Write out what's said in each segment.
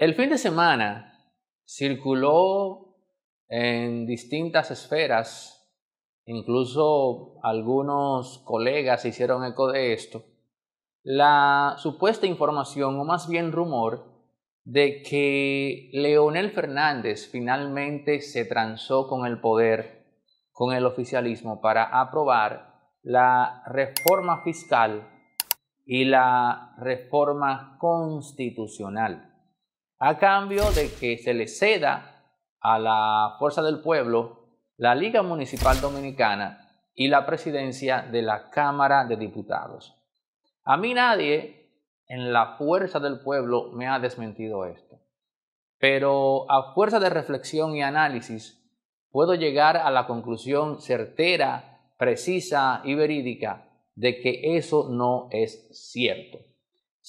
El fin de semana circuló en distintas esferas, incluso algunos colegas hicieron eco de esto, la supuesta información, o más bien rumor, de que Leonel Fernández finalmente se transó con el poder, con el oficialismo, para aprobar la reforma fiscal y la reforma constitucional a cambio de que se le ceda a la Fuerza del Pueblo la Liga Municipal Dominicana y la presidencia de la Cámara de Diputados. A mí nadie en la Fuerza del Pueblo me ha desmentido esto, pero a fuerza de reflexión y análisis puedo llegar a la conclusión certera, precisa y verídica de que eso no es cierto.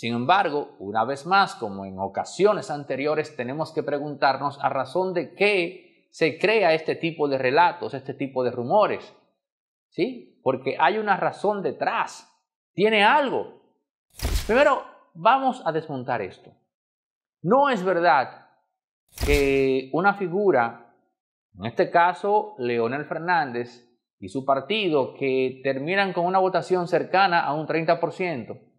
Sin embargo, una vez más, como en ocasiones anteriores, tenemos que preguntarnos a razón de qué se crea este tipo de relatos, este tipo de rumores. ¿Sí? Porque hay una razón detrás. Tiene algo. Primero, vamos a desmontar esto. No es verdad que una figura, en este caso Leonel Fernández y su partido, que terminan con una votación cercana a un 30%,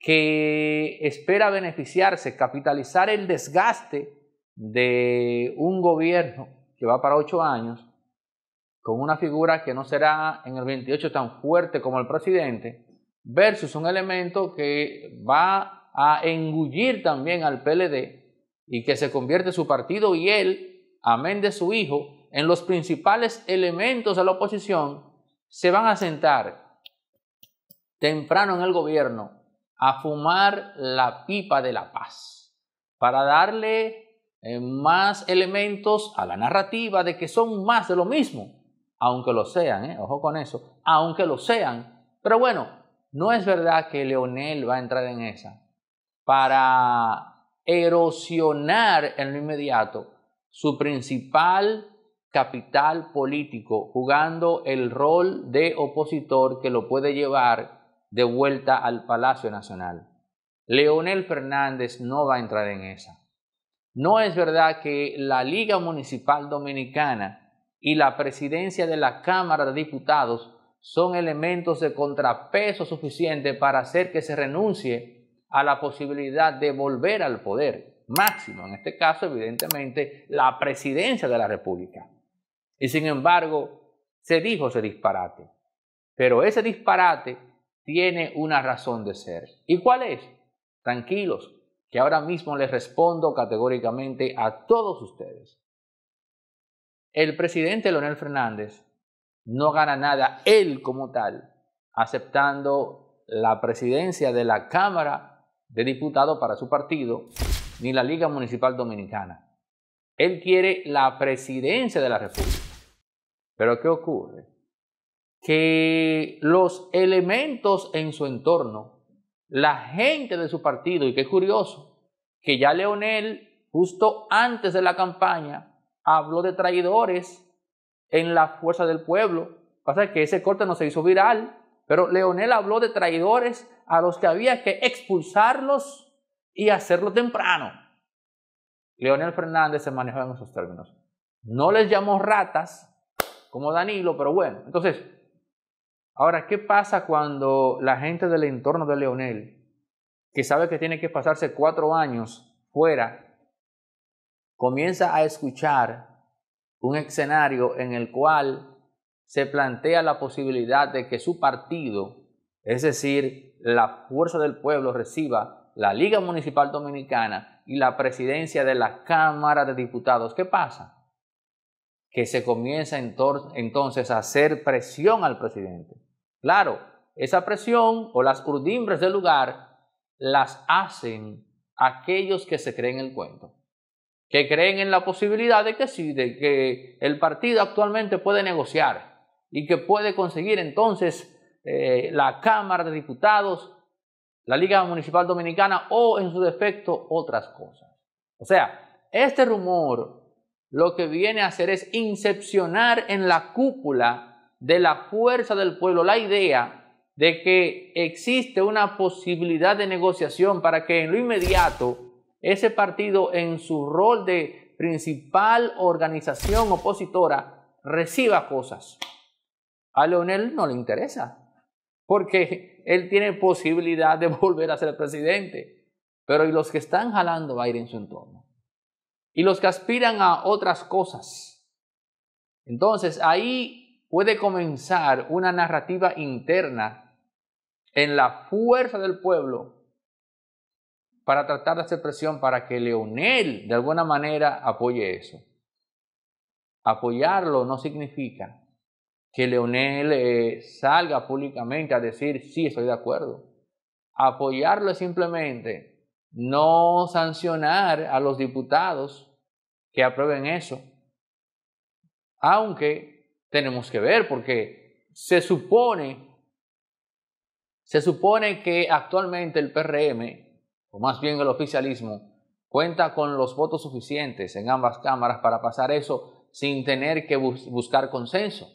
que espera beneficiarse, capitalizar el desgaste de un gobierno que va para ocho años, con una figura que no será en el 28 tan fuerte como el presidente, versus un elemento que va a engullir también al PLD y que se convierte su partido y él, amén de su hijo, en los principales elementos de la oposición, se van a sentar temprano en el gobierno a fumar la pipa de la paz, para darle eh, más elementos a la narrativa de que son más de lo mismo, aunque lo sean, eh, ojo con eso, aunque lo sean. Pero bueno, no es verdad que Leonel va a entrar en esa para erosionar en lo inmediato su principal capital político, jugando el rol de opositor que lo puede llevar de vuelta al Palacio Nacional. Leonel Fernández no va a entrar en esa. No es verdad que la Liga Municipal Dominicana y la presidencia de la Cámara de Diputados son elementos de contrapeso suficiente para hacer que se renuncie a la posibilidad de volver al poder máximo, en este caso evidentemente la presidencia de la República. Y sin embargo, se dijo ese disparate. Pero ese disparate tiene una razón de ser. ¿Y cuál es? Tranquilos, que ahora mismo les respondo categóricamente a todos ustedes. El presidente Leonel Fernández no gana nada él como tal aceptando la presidencia de la Cámara de Diputados para su partido ni la Liga Municipal Dominicana. Él quiere la presidencia de la República. Pero ¿qué ocurre? que los elementos en su entorno, la gente de su partido, y qué curioso, que ya Leonel, justo antes de la campaña, habló de traidores en la fuerza del pueblo. Pasa que ese corte no se hizo viral, pero Leonel habló de traidores a los que había que expulsarlos y hacerlo temprano. Leonel Fernández se manejó en esos términos. No les llamó ratas como Danilo, pero bueno. Entonces, Ahora, ¿qué pasa cuando la gente del entorno de Leonel, que sabe que tiene que pasarse cuatro años fuera, comienza a escuchar un escenario en el cual se plantea la posibilidad de que su partido, es decir, la Fuerza del Pueblo, reciba la Liga Municipal Dominicana y la presidencia de la Cámara de Diputados. ¿Qué pasa? que se comienza entonces a hacer presión al presidente. Claro, esa presión o las urdimbres del lugar las hacen aquellos que se creen el cuento, que creen en la posibilidad de que sí, de que el partido actualmente puede negociar y que puede conseguir entonces eh, la Cámara de Diputados, la Liga Municipal Dominicana o en su defecto otras cosas. O sea, este rumor lo que viene a hacer es incepcionar en la cúpula de la fuerza del pueblo la idea de que existe una posibilidad de negociación para que en lo inmediato ese partido en su rol de principal organización opositora reciba cosas. A Leonel no le interesa, porque él tiene posibilidad de volver a ser presidente. Pero ¿y los que están jalando aire en su entorno? ¿Y los que aspiran a otras cosas? Entonces ahí puede comenzar una narrativa interna en la fuerza del pueblo para tratar de hacer presión para que Leonel de alguna manera apoye eso. Apoyarlo no significa que Leonel eh, salga públicamente a decir, sí, estoy de acuerdo. Apoyarlo es simplemente no sancionar a los diputados que aprueben eso. Aunque tenemos que ver porque se supone, se supone que actualmente el PRM, o más bien el oficialismo, cuenta con los votos suficientes en ambas cámaras para pasar eso sin tener que buscar consenso.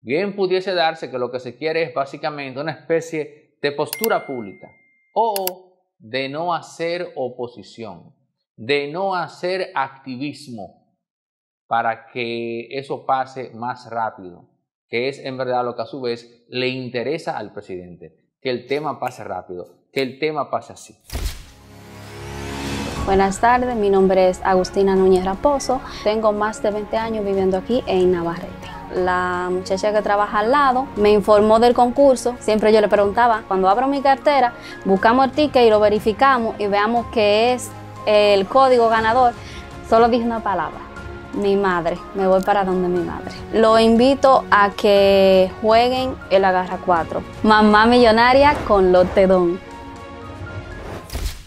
Bien pudiese darse que lo que se quiere es básicamente una especie de postura pública o de no hacer oposición, de no hacer activismo para que eso pase más rápido, que es en verdad lo que a su vez le interesa al presidente, que el tema pase rápido, que el tema pase así. Buenas tardes, mi nombre es Agustina Núñez Raposo, tengo más de 20 años viviendo aquí en Navarrete la muchacha que trabaja al lado me informó del concurso. Siempre yo le preguntaba, cuando abro mi cartera, buscamos el ticket y lo verificamos y veamos qué es el código ganador. Solo dije una palabra, mi madre, me voy para donde mi madre. Lo invito a que jueguen el Agarra 4, Mamá Millonaria con Lotedón.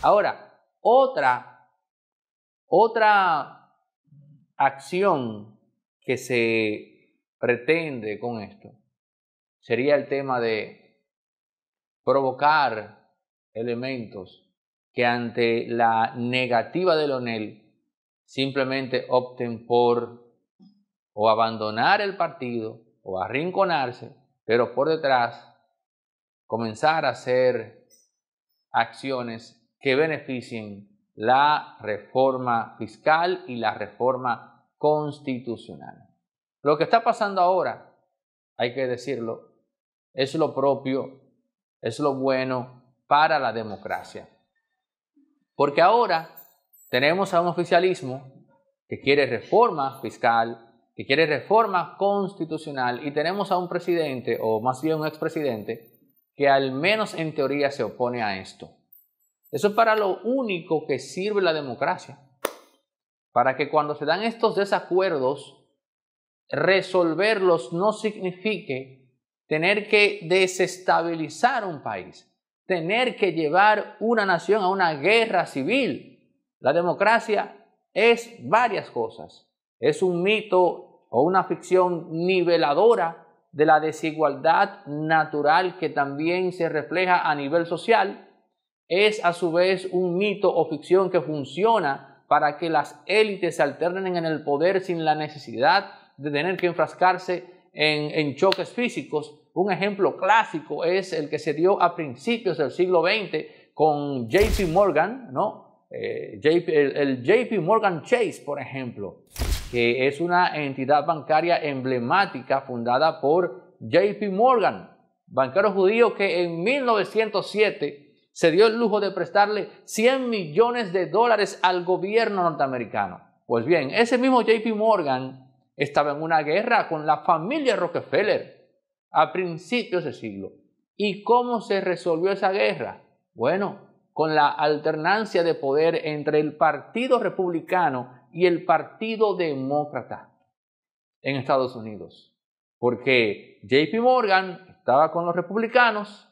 Ahora, otra, otra acción que se pretende con esto sería el tema de provocar elementos que ante la negativa de Lonel simplemente opten por o abandonar el partido o arrinconarse, pero por detrás comenzar a hacer acciones que beneficien la reforma fiscal y la reforma constitucional. Lo que está pasando ahora, hay que decirlo, es lo propio, es lo bueno para la democracia. Porque ahora tenemos a un oficialismo que quiere reforma fiscal, que quiere reforma constitucional, y tenemos a un presidente, o más bien un expresidente, que al menos en teoría se opone a esto. Eso es para lo único que sirve la democracia, para que cuando se dan estos desacuerdos, resolverlos no signifique tener que desestabilizar un país, tener que llevar una nación a una guerra civil la democracia es varias cosas. Es un mito o una ficción niveladora de la desigualdad natural que también se refleja a nivel social. Es a su vez un mito o ficción que funciona para que las élites se alternen en el poder sin la necesidad de tener que enfrascarse en, choques físicos. Un ejemplo clásico es el que se dio a principios del siglo XX con J.C. Morgan, ¿no? Eh, el, el, JP Morgan Chase, por ejemplo, que es una entidad bancaria emblemática fundada por JP Morgan, banquero judío que en 1907 se dio el lujo de prestarle 100 millones de dólares al gobierno norteamericano. Pues bien, ese mismo JP Morgan estaba en una guerra con la familia Rockefeller a principios de siglo. ¿Y cómo se resolvió esa guerra? Bueno, con la alternancia de poder entre el Partido Republicano y el Partido Demócrata en Estados Unidos. Porque JP Morgan estaba con los republicanos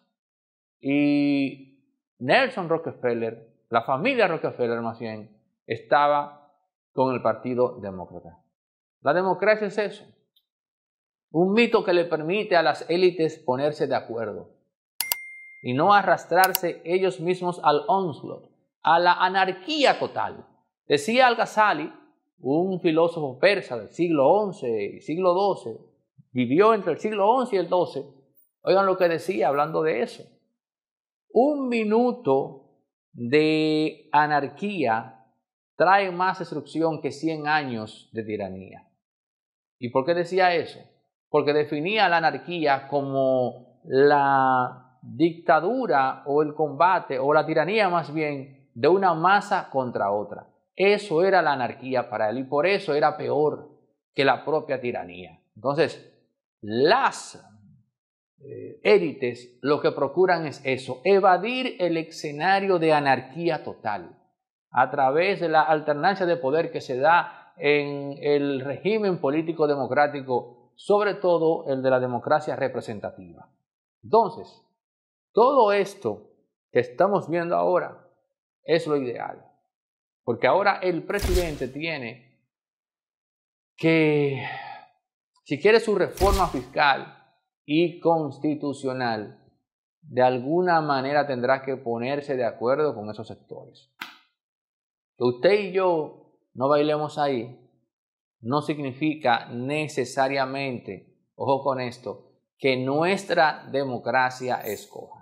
y Nelson Rockefeller, la familia Rockefeller más bien, estaba con el Partido Demócrata. La democracia es eso, un mito que le permite a las élites ponerse de acuerdo y no arrastrarse ellos mismos al onslaught, a la anarquía total. Decía Al-Ghazali, un filósofo persa del siglo XI y siglo XII, vivió entre el siglo XI y el XII, oigan lo que decía hablando de eso. Un minuto de anarquía trae más destrucción que 100 años de tiranía. ¿Y por qué decía eso? Porque definía la anarquía como la dictadura o el combate o la tiranía más bien de una masa contra otra. Eso era la anarquía para él y por eso era peor que la propia tiranía. Entonces, las eh, élites lo que procuran es eso, evadir el escenario de anarquía total a través de la alternancia de poder que se da en el régimen político democrático, sobre todo el de la democracia representativa. Entonces, todo esto que estamos viendo ahora es lo ideal, porque ahora el presidente tiene que, si quiere su reforma fiscal y constitucional, de alguna manera tendrá que ponerse de acuerdo con esos sectores. Que usted y yo no bailemos ahí no significa necesariamente, ojo con esto, que nuestra democracia escoja.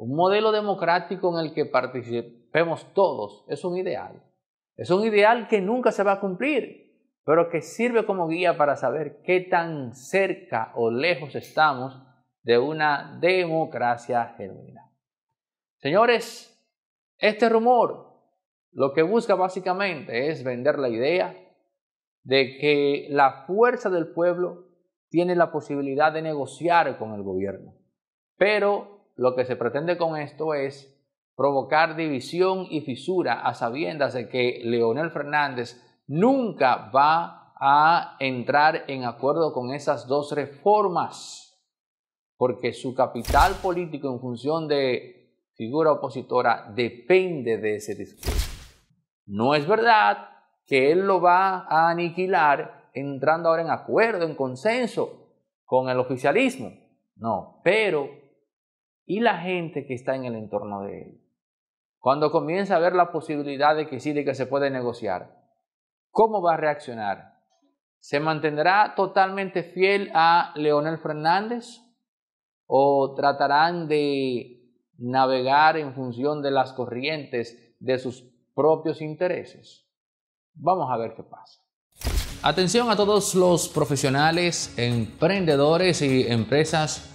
Un modelo democrático en el que participemos todos es un ideal. Es un ideal que nunca se va a cumplir, pero que sirve como guía para saber qué tan cerca o lejos estamos de una democracia genuina. Señores, este rumor lo que busca básicamente es vender la idea de que la fuerza del pueblo tiene la posibilidad de negociar con el gobierno, pero lo que se pretende con esto es provocar división y fisura a sabiendas de que Leonel Fernández nunca va a entrar en acuerdo con esas dos reformas, porque su capital político en función de figura opositora depende de ese discurso. No es verdad que él lo va a aniquilar entrando ahora en acuerdo, en consenso con el oficialismo. No, pero y la gente que está en el entorno de él. Cuando comienza a ver la posibilidad de que sí, de que se puede negociar, ¿cómo va a reaccionar? ¿Se mantendrá totalmente fiel a Leonel Fernández? ¿O tratarán de navegar en función de las corrientes de sus propios intereses? Vamos a ver qué pasa. Atención a todos los profesionales, emprendedores y empresas